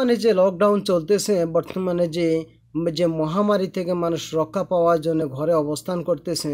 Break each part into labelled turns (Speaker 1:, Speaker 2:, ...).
Speaker 1: বর্তমানে যে লকডাউন চলতেছে বর্তমানে যে যে মহামারী থেকে মানুষ রক্ষা পাওয়ার জন্য ঘরে অবস্থান করতেছে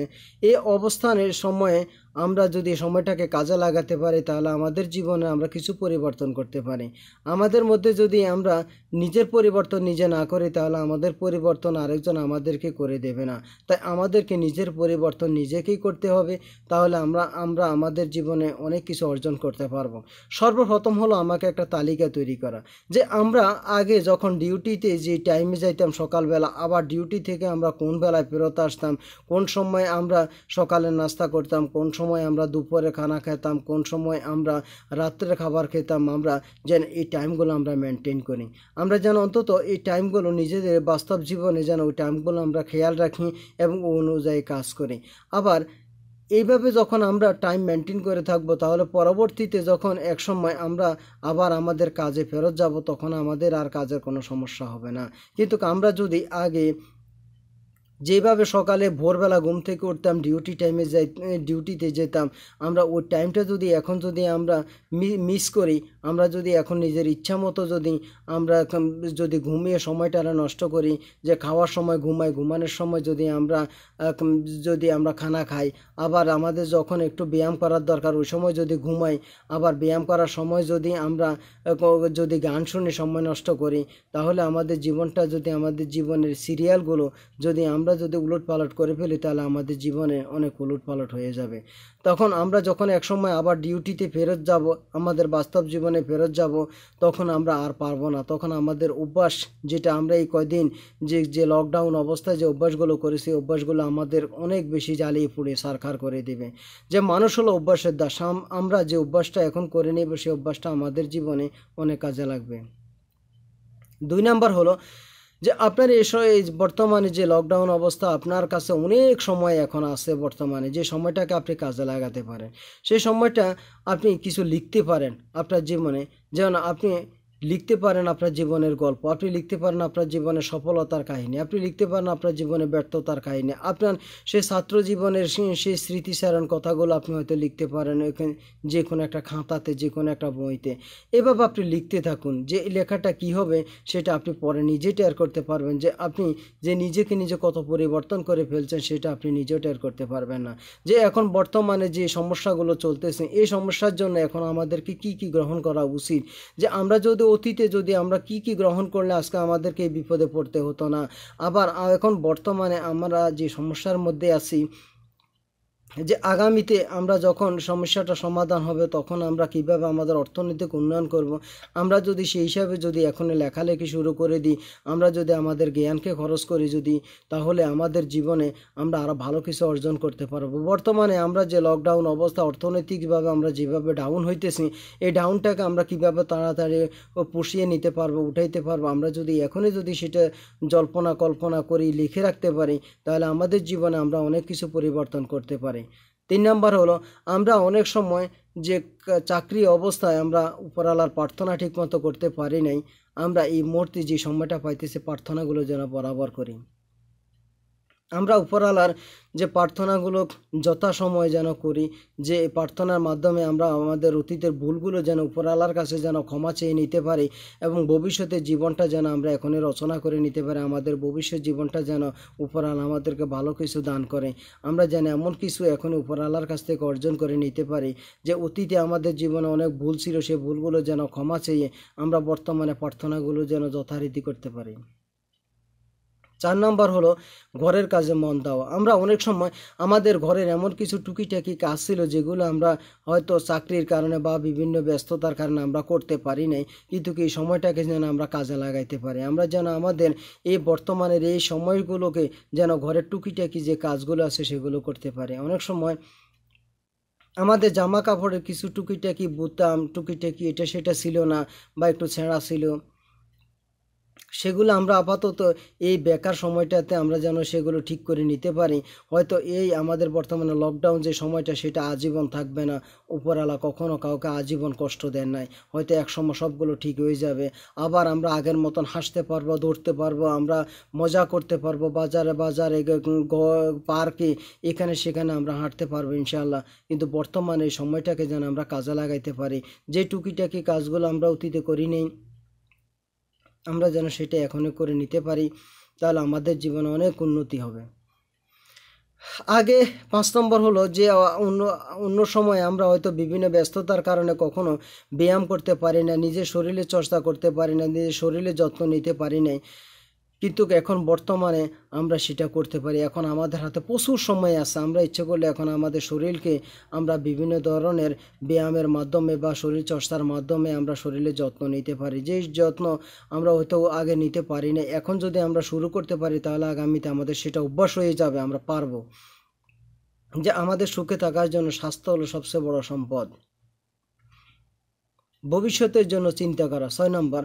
Speaker 1: এই অবস্থানের সময়ে আমরা যদি সময়টাকে কাজে লাগাতে পারি তাহলে আমাদের জীবনে আমরা কিছু পরিবর্তন করতে পারি আমাদের মধ্যে যদি আমরা নিজের পরিবর্তন নিজে না করি তাহলে আমাদের পরিবর্তন আরেকজন আমাদেরকে করে দেবে না তাই আমাদেরকে নিজের পরিবর্তন নিজেকেই করতে হবে তাহলে আমরা আমরা আমাদের জীবনে অনেক কিছু অর্জন করতে পারবো সর্বপ্রথম হলো আমাকে একটা তালিকা তৈরি করা যে আমরা আগে যখন ডিউটিতে যে টাইমে যাইতাম সকালবেলা আবার ডিউটি থেকে আমরা কোন বেলায় ফেরত আসতাম কোন সময় আমরা সকালে নাস্তা করতাম কোন সময় সময় আমরা দুপুরে খানা খেতাম কোন সময় আমরা রাত্রের খাবার খেতাম আমরা যেন এই টাইমগুলো আমরা মেনটেন করি আমরা যেন অন্তত এই টাইমগুলো নিজেদের বাস্তব জীবনে যেন ওই টাইমগুলো আমরা খেয়াল রাখি এবং অনুযায়ী কাজ করি আবার এইভাবে যখন আমরা টাইম মেনটেন করে থাকব তাহলে পরবর্তীতে যখন এক সময় আমরা আবার আমাদের কাজে ফেরত যাব তখন আমাদের আর কাজের কোনো সমস্যা হবে না কিন্তু আমরা যদি আগে যেভাবে সকালে ভোরবেলা ঘুম থেকে উঠতাম ডিউটি টাইমে যাই ডিউটিতে যেতাম আমরা ওই টাইমটা যদি এখন যদি আমরা মিস করি আমরা যদি এখন নিজের ইচ্ছা মতো যদি আমরা যদি ঘুমিয়ে সময়টা নষ্ট করি যে খাওয়ার সময় ঘুমাই ঘুমানোর সময় যদি আমরা যদি আমরা খানা খাই আবার আমাদের যখন একটু ব্যায়াম করার দরকার ওই সময় যদি ঘুমাই আবার ব্যায়াম করার সময় যদি আমরা যদি গান শুনে সময় নষ্ট করি তাহলে আমাদের জীবনটা যদি আমাদের জীবনের সিরিয়ালগুলো যদি আমরা আমরা যদি উলট পালট করে ফেলি তাহলে আমাদের জীবনে অনেক উলট পালট হয়ে যাবে তখন আমরা যখন একসময় আবার ডিউটিতে ফেরত যাব আমাদের বাস্তব জীবনে ফেরত যাব তখন আমরা আর পারবো না তখন আমাদের অভ্যাস যেটা আমরা এই কয়দিন যে যে লকডাউন অবস্থায় যে অভ্যাসগুলো করেছি অভ্যাসগুলো আমাদের অনেক বেশি জ্বালিয়ে পুড়ে সারখার করে দেবে যে মানুষ হলো অভ্যাসের দাস আমরা যে অভ্যাসটা এখন করে নেব সেই অভ্যাসটা আমাদের জীবনে অনেক কাজে লাগবে দুই নাম্বার হলো যে আপনার এই বর্তমানে যে লকডাউন অবস্থা আপনার কাছে অনেক সময় এখন আছে বর্তমানে যে সময়টাকে আপনি কাজে লাগাতে পারেন সেই সময়টা আপনি কিছু লিখতে পারেন আপনার জীবনে যেমন আপনি লিখতে পারেন আপনার জীবনের গল্প আপনি লিখতে পারেন আপনার জীবনে সফলতার কাহিনী আপনি লিখতে পারেন আপনার জীবনে ব্যর্থতার কাহিনী আপনার সেই ছাত্র জীবনের সেই স্মৃতিচারণ কথাগুলো আপনি হয়তো লিখতে পারেন ওইখানে যে কোনো একটা খাতাতে যে কোনো একটা বইতে এভাবে আপনি লিখতে থাকুন যে লেখাটা কি হবে সেটা আপনি পরে নিজে টেয়ার করতে পারবেন যে আপনি যে নিজেকে নিজে কত পরিবর্তন করে ফেলছেন সেটা আপনি নিজেও টেয়ার করতে পারবেন না যে এখন বর্তমানে যে সমস্যাগুলো চলতেছে এই সমস্যার জন্য এখন আমাদেরকে কি কি গ্রহণ করা উচিত যে আমরা যদি কিন্তু অতীতে যদি আমরা কি কি গ্রহণ করলে আজকে আমাদেরকে বিপদে পড়তে হতো না আবার এখন বর্তমানে আমরা যে সমস্যার মধ্যে আছি যে আগামীতে আমরা যখন সমস্যাটা সমাধান হবে তখন আমরা কিভাবে আমাদের অর্থনৈতিক উন্নয়ন করব। আমরা যদি সেই হিসাবে যদি এখন লেখালেখি শুরু করে দিই আমরা যদি আমাদের জ্ঞানকে খরচ করি যদি তাহলে আমাদের জীবনে আমরা আরও ভালো কিছু অর্জন করতে পারবো বর্তমানে আমরা যে লকডাউন অবস্থা অর্থনৈতিকভাবে আমরা যেভাবে ডাউন হইতেছি এই ডাউনটাকে আমরা কিভাবে তাড়াতাড়ি পুষিয়ে নিতে পারবো উঠাইতে পারবো আমরা যদি এখনই যদি সেটা জল্পনা কল্পনা করি লিখে রাখতে পারি তাহলে আমাদের জীবনে আমরা অনেক কিছু পরিবর্তন করতে পারি পারে তিন নম্বর হলো আমরা অনেক সময় যে চাকরি অবস্থায় আমরা উপরালার প্রার্থনা ঠিকমতো করতে পারি নাই আমরা এই মুহূর্তে যে সময়টা পাইতেছি প্রার্থনাগুলো যেন বরাবর করি আমরা উপরালার যে প্রার্থনাগুলো যথাসময় যেন করি যে প্রার্থনার মাধ্যমে আমরা আমাদের অতীতের ভুলগুলো যেন উপরালার কাছে যেন ক্ষমা চেয়ে নিতে পারি এবং ভবিষ্যতে জীবনটা যেন আমরা এখনই রচনা করে নিতে পারি আমাদের ভবিষ্যৎ জীবনটা যেন উপরাল আমাদেরকে ভালো কিছু দান করে আমরা যেন এমন কিছু এখনই উপরালার কাছ থেকে অর্জন করে নিতে পারি যে অতীতে আমাদের জীবনে অনেক ভুল ছিল সেই ভুলগুলো যেন ক্ষমা চেয়ে আমরা বর্তমানে প্রার্থনাগুলো যেন যথারীতি করতে পারি চার নাম্বার হলো ঘরের কাজে মন দেওয়া আমরা অনেক সময় আমাদের ঘরের এমন কিছু টুকিটাকি কাজ ছিল যেগুলো আমরা হয়তো চাকরির কারণে বা বিভিন্ন ব্যস্ততার কারণে আমরা করতে পারি নাই কিন্তু কি সময়টাকে যেন আমরা কাজে লাগাইতে পারি আমরা যেন আমাদের এই বর্তমানের এই সময়গুলোকে যেন ঘরের টুকিটাকি যে কাজগুলো আছে সেগুলো করতে পারি অনেক সময় আমাদের জামা কাপড়ের কিছু টুকিটাকি বুতাম টুকিটাকি এটা সেটা ছিল না বা একটু ছেঁড়া ছিল সেগুলো আমরা আপাতত এই বেকার সময়টাতে আমরা যেন সেগুলো ঠিক করে নিতে পারি হয়তো এই আমাদের বর্তমানে লকডাউন যে সময়টা সেটা আজীবন থাকবে না উপরালা কখনো কাউকে আজীবন কষ্ট দেন নাই হয়তো একসময় সবগুলো ঠিক হয়ে যাবে আবার আমরা আগের মতন হাসতে পারবো দৌড়তে পারবো আমরা মজা করতে পারবো বাজারে বাজারে পার্কে এখানে সেখানে আমরা হাঁটতে পারবো ইনশাল্লাহ কিন্তু বর্তমানে এই সময়টাকে যেন আমরা কাজে লাগাইতে পারি যে টুকিটাকি কাজগুলো আমরা অতীতে করি নেই আমরা যেন সেটা এখনই করে নিতে পারি তাহলে আমাদের জীবনে অনেক উন্নতি হবে আগে পাঁচ নম্বর হলো যে অন্য অন্য সময় আমরা হয়তো বিভিন্ন ব্যস্ততার কারণে কখনো ব্যায়াম করতে পারি না নিজের শরীরে চর্চা করতে পারি না নিজের শরীরে যত্ন নিতে পারি না কিন্তু এখন বর্তমানে আমরা সেটা করতে পারি এখন আমাদের হাতে প্রচুর সময় আছে আমরা ইচ্ছে করলে এখন আমাদের শরীরকে আমরা বিভিন্ন ধরনের ব্যায়ামের মাধ্যমে বা শরীর চর্চার মাধ্যমে আমরা শরীরে যত্ন নিতে পারি যে যত্ন আমরা হয়তো আগে নিতে পারি না এখন যদি আমরা শুরু করতে পারি তাহলে আগামীতে আমাদের সেটা অভ্যাস হয়ে যাবে আমরা পারবো যে আমাদের সুখে থাকার জন্য স্বাস্থ্য হলো সবচেয়ে বড় সম্পদ ভবিষ্যতের জন্য চিন্তা করা ছয় নম্বর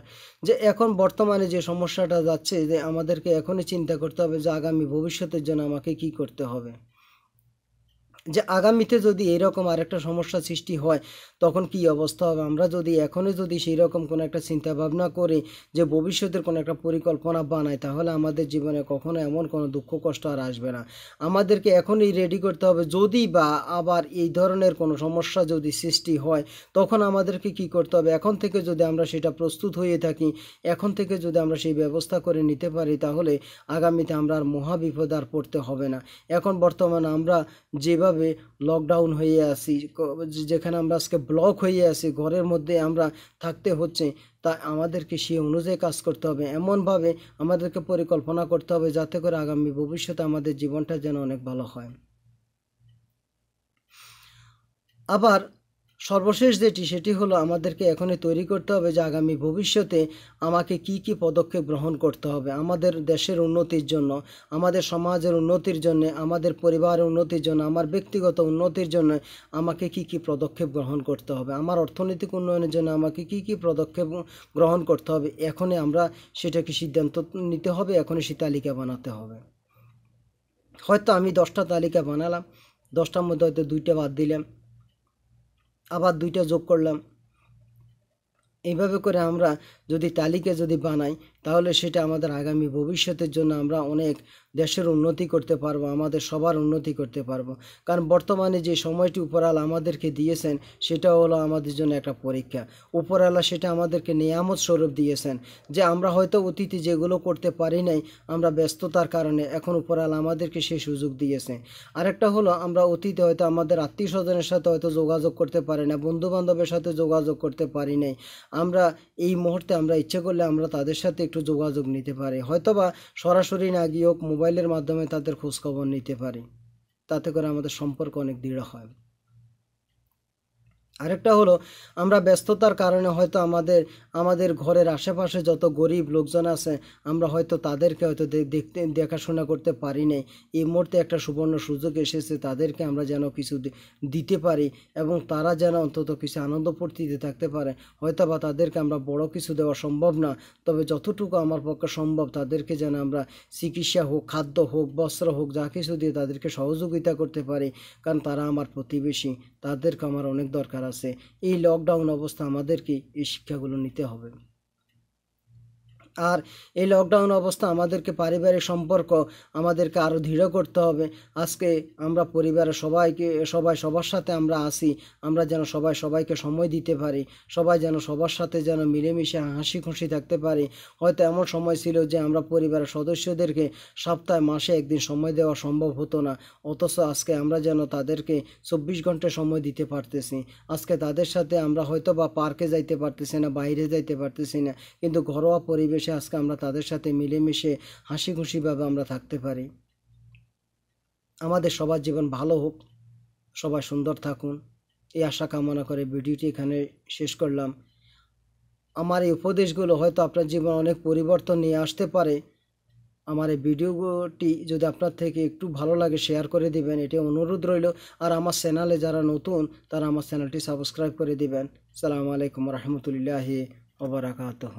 Speaker 1: যে এখন বর্তমানে যে সমস্যাটা যাচ্ছে যে আমাদেরকে এখনই চিন্তা করতে হবে যে আগামী ভবিষ্যতের জন্য আমাকে কি করতে হবে যে আগামীতে যদি এরকম আরেকটা সমস্যা সৃষ্টি হয় তখন কি অবস্থা হবে আমরা যদি এখনই যদি সেই রকম কোনো একটা চিন্তা ভাবনা করে যে ভবিষ্যতের কোনো একটা পরিকল্পনা বানাই তাহলে আমাদের জীবনে কখনো এমন কোনো দুঃখ কষ্ট আর আসবে না আমাদেরকে এখনই রেডি করতে হবে যদি বা আবার এই ধরনের কোনো সমস্যা যদি সৃষ্টি হয় তখন আমাদেরকে কি করতে হবে এখন থেকে যদি আমরা সেটা প্রস্তুত হয়ে থাকি এখন থেকে যদি আমরা সেই ব্যবস্থা করে নিতে পারি তাহলে আগামীতে আমরা আর মহাবিপদ আর পড়তে হবে না এখন বর্তমানে আমরা যেভাবে যেভাবে লকডাউন হয়ে আসি যেখানে আমরা আজকে ব্লক হয়ে আসি ঘরের মধ্যে আমরা থাকতে হচ্ছে তা আমাদেরকে সে অনুযায়ী কাজ করতে হবে এমনভাবে আমাদেরকে পরিকল্পনা করতে হবে যাতে করে আগামী ভবিষ্যতে আমাদের জীবনটা যেন অনেক ভালো হয় আবার সর্বশেষ যেটি সেটি হলো আমাদেরকে এখনই তৈরি করতে হবে যে আগামী ভবিষ্যতে আমাকে কি কি পদক্ষেপ গ্রহণ করতে হবে আমাদের দেশের উন্নতির জন্য আমাদের সমাজের উন্নতির জন্য আমাদের পরিবারের উন্নতির জন্য আমার ব্যক্তিগত উন্নতির জন্য আমাকে কি কি পদক্ষেপ গ্রহণ করতে হবে আমার অর্থনৈতিক উন্নয়নের জন্য আমাকে কি কি পদক্ষেপ গ্রহণ করতে হবে এখনই আমরা সেটাকে সিদ্ধান্ত নিতে হবে এখনই সে তালিকা বানাতে হবে হয়তো আমি দশটা তালিকা বানালাম দশটার মধ্যে হয়তো দুইটা বাদ দিলাম আবার দুইটা যোগ করলাম এভাবে করে আমরা যদি তালিকা যদি বানাই তাহলে সেটা আমাদের আগামী ভবিষ্যতের জন্য আমরা অনেক দেশের উন্নতি করতে পারবো আমাদের সবার উন্নতি করতে পারবো কারণ বর্তমানে যে সময়টি উপরাল আমাদেরকে দিয়েছেন সেটা হলো আমাদের জন্য একটা পরীক্ষা উপরালা সেটা আমাদেরকে নিয়ামত স্বরূপ দিয়েছেন যে আমরা হয়তো অতীতে যেগুলো করতে পারি নাই আমরা ব্যস্ততার কারণে এখন উপরাল আমাদেরকে সেই সুযোগ দিয়েছে আরেকটা হলো আমরা অতীতে হয়তো আমাদের আত্মীয় স্বজনের সাথে হয়তো যোগাযোগ করতে পারি না বন্ধুবান্ধবের সাথে যোগাযোগ করতে পারি নাই আমরা এই মুহূর্তে আমরা ইচ্ছে করলে আমরা তাদের সাথে একটু যোগাযোগ নিতে পারি হয়তোবা সরাসরি না গিয়েও মোবাইলের মাধ্যমে তাদের খোঁজখবর নিতে পারি তাতে করে আমাদের সম্পর্ক অনেক দৃঢ় হয় আরেকটা হলো আমরা ব্যস্ততার কারণে হয়তো আমাদের আমাদের ঘরের আশেপাশে যত গরিব লোকজন আছে আমরা হয়তো তাদেরকে হয়তো দেখতে দেখাশোনা করতে পারি নাই এই মুহূর্তে একটা সুবর্ণ সুযোগ এসেছে তাদেরকে আমরা যেন কিছু দিতে পারি এবং তারা যেন অন্তত কিছু আনন্দ ফুর্তিতে থাকতে পারে হয়তো বা তাদেরকে আমরা বড় কিছু দেওয়া সম্ভব না তবে যতটুকু আমার পক্ষে সম্ভব তাদেরকে যেন আমরা চিকিৎসা হোক খাদ্য হোক বস্ত্র হোক যা কিছু দিয়ে তাদেরকে সহযোগিতা করতে পারি কারণ তারা আমার প্রতিবেশী তাদেরকে আমার অনেক দরকার আছে এই লকডাউন অবস্থা আমাদেরকে এই শিক্ষাগুলো নিতে হবে আর এই লকডাউন অবস্থা আমাদেরকে পারিবারিক সম্পর্ক আমাদেরকে আরও দৃঢ় করতে হবে আজকে আমরা পরিবারের সবাইকে সবাই সবার সাথে আমরা আসি আমরা যেন সবাই সবাইকে সময় দিতে পারি সবাই যেন সবার সাথে যেন মিলেমিশে হাসি খুশি থাকতে পারি হয়তো এমন সময় ছিল যে আমরা পরিবারের সদস্যদেরকে সপ্তাহে মাসে একদিন সময় দেওয়া সম্ভব হতো না অথচ আজকে আমরা যেন তাদেরকে চব্বিশ ঘন্টা সময় দিতে পারতেছি আজকে তাদের সাথে আমরা হয়তো বা পার্কে যাইতে পারতেছি না বাইরে যাইতে পারতেছি না কিন্তু ঘরোয়া পরিবেশে মিলেমিশে আজকে আমরা তাদের সাথে মিলেমিশে হাসি খুশিভাবে আমরা থাকতে পারি আমাদের সবার জীবন ভালো হোক সবাই সুন্দর থাকুন এই আশা কামনা করে ভিডিওটি এখানে শেষ করলাম আমার এই উপদেশগুলো হয়তো আপনার জীবন অনেক পরিবর্তন নিয়ে আসতে পারে আমার এই ভিডিওটি যদি আপনার থেকে একটু ভালো লাগে শেয়ার করে দিবেন এটি অনুরোধ রইল আর আমার চ্যানেলে যারা নতুন তারা আমার চ্যানেলটি সাবস্ক্রাইব করে দিবেন সালামু আলাইকুম রহমতুলিল্লাহি ওবরাকাতহ